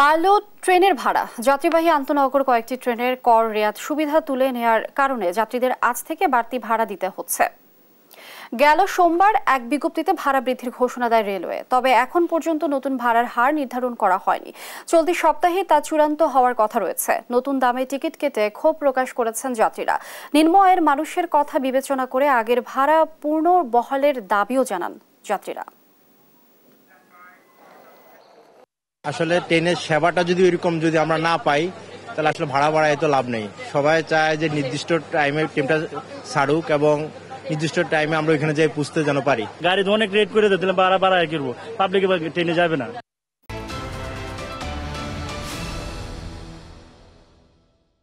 বালো ট্রেনের ভাড়া যাত্রীবাহী আন্তনগর কয়েকটি ট্রেনের কর রেয়াত সুবিধা তুলে নেয়ার কারণে যাত্রীদের আজ থেকে বাড়তি ভাড়া দিতে হচ্ছে গেল সোমবার এক বিজ্ঞপ্তিতে ভাড়া বৃদ্ধির ঘোষণা দেয় রেলওয়ে তবে এখন পর্যন্ত নতুন ভাড়ার হার নির্ধারণ করা হয়নি চলতি সপ্তাহে তা চূড়ান্ত হওয়ার কথা রয়েছে নতুন দামে টিকিট কেটে ক্ষোভ প্রকাশ করেছেন যাত্রীরা নিম্ন আয়ের মানুষের কথা বিবেচনা করে আগের ভাড়া পূর্ণ বহালের দাবিও জানান যাত্রীরা আসলে ট্রেনের সেবাটা যদি ওইরকম যদি আমরা না পাই তাহলে আসলে ভাড়া বাড়ায় তো লাভ নেই সবাই চায় যে নির্দিষ্ট টাইমে ট্রেনটা ছাড়ুক এবং নির্দিষ্ট টাইমে আমরা ওইখানে যাই পুষতে যেন পারি গাড়ি অনেক রেট করে দিলাম বাড়া বাড়া করবো পাবলিক ট্রেনে যাবে না